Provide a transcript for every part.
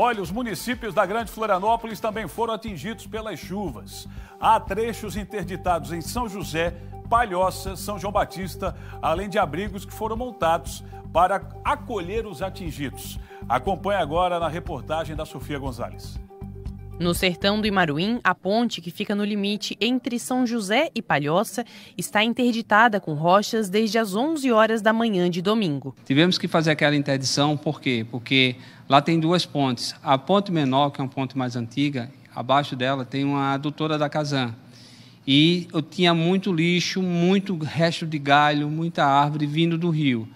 Olha, os municípios da Grande Florianópolis também foram atingidos pelas chuvas. Há trechos interditados em São José, Palhoça, São João Batista, além de abrigos que foram montados para acolher os atingidos. Acompanhe agora na reportagem da Sofia Gonzalez. No sertão do Imaruim, a ponte que fica no limite entre São José e Palhoça está interditada com rochas desde as 11 horas da manhã de domingo. Tivemos que fazer aquela interdição, por quê? Porque lá tem duas pontes. A ponte menor, que é uma ponte mais antiga, abaixo dela tem uma adutora da Casan. E eu tinha muito lixo, muito resto de galho, muita árvore vindo do rio.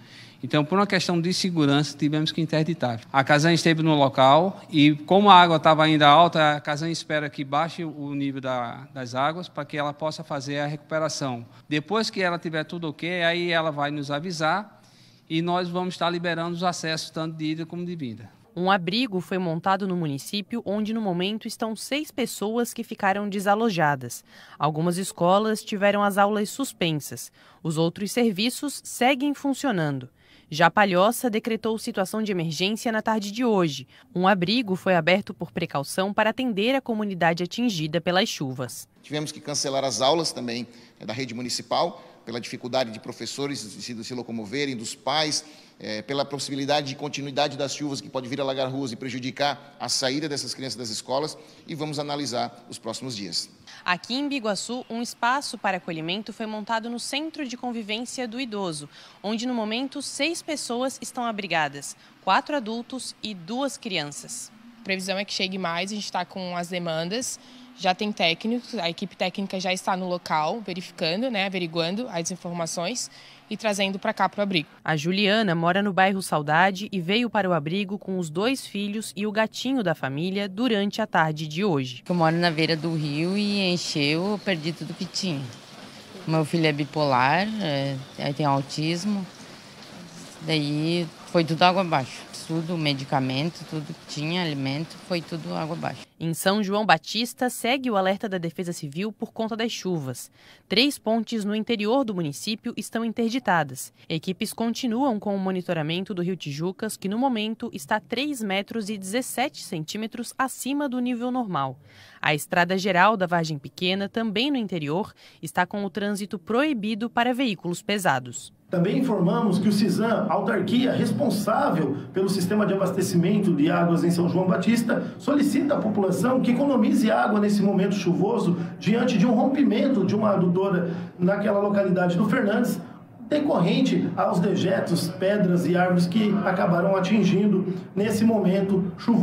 Então, por uma questão de segurança, tivemos que interditar. A Casan esteve no local e, como a água estava ainda alta, a Casan espera que baixe o nível da, das águas para que ela possa fazer a recuperação. Depois que ela tiver tudo ok, aí ela vai nos avisar e nós vamos estar liberando os acessos tanto de ida como de vinda. Um abrigo foi montado no município, onde no momento estão seis pessoas que ficaram desalojadas. Algumas escolas tiveram as aulas suspensas. Os outros serviços seguem funcionando. Já Palhoça decretou situação de emergência na tarde de hoje. Um abrigo foi aberto por precaução para atender a comunidade atingida pelas chuvas. Tivemos que cancelar as aulas também eh, da rede municipal pela dificuldade de professores se, se locomoverem, dos pais, é, pela possibilidade de continuidade das chuvas que pode vir a alagar ruas e prejudicar a saída dessas crianças das escolas e vamos analisar os próximos dias. Aqui em Biguaçu, um espaço para acolhimento foi montado no Centro de Convivência do Idoso, onde no momento seis pessoas estão abrigadas, quatro adultos e duas crianças previsão é que chegue mais, a gente está com as demandas, já tem técnicos, a equipe técnica já está no local verificando, né, averiguando as informações e trazendo para cá para o abrigo. A Juliana mora no bairro Saudade e veio para o abrigo com os dois filhos e o gatinho da família durante a tarde de hoje. Eu moro na beira do rio e encheu, perdi tudo que tinha. Meu filho é bipolar, é, tem autismo, daí foi tudo água abaixo. Tudo, medicamento, tudo que tinha, alimento, foi tudo água abaixo. Em São João Batista, segue o alerta da Defesa Civil por conta das chuvas. Três pontes no interior do município estão interditadas. Equipes continuam com o monitoramento do rio Tijucas, que no momento está 3 metros e 17 centímetros acima do nível normal. A estrada geral da Vargem Pequena, também no interior, está com o trânsito proibido para veículos pesados. Também informamos que o CISAM, autarquia responsável responsável pelo sistema de abastecimento de águas em São João Batista, solicita à população que economize água nesse momento chuvoso diante de um rompimento de uma adutora naquela localidade do Fernandes, decorrente aos dejetos, pedras e árvores que acabaram atingindo nesse momento chuvoso.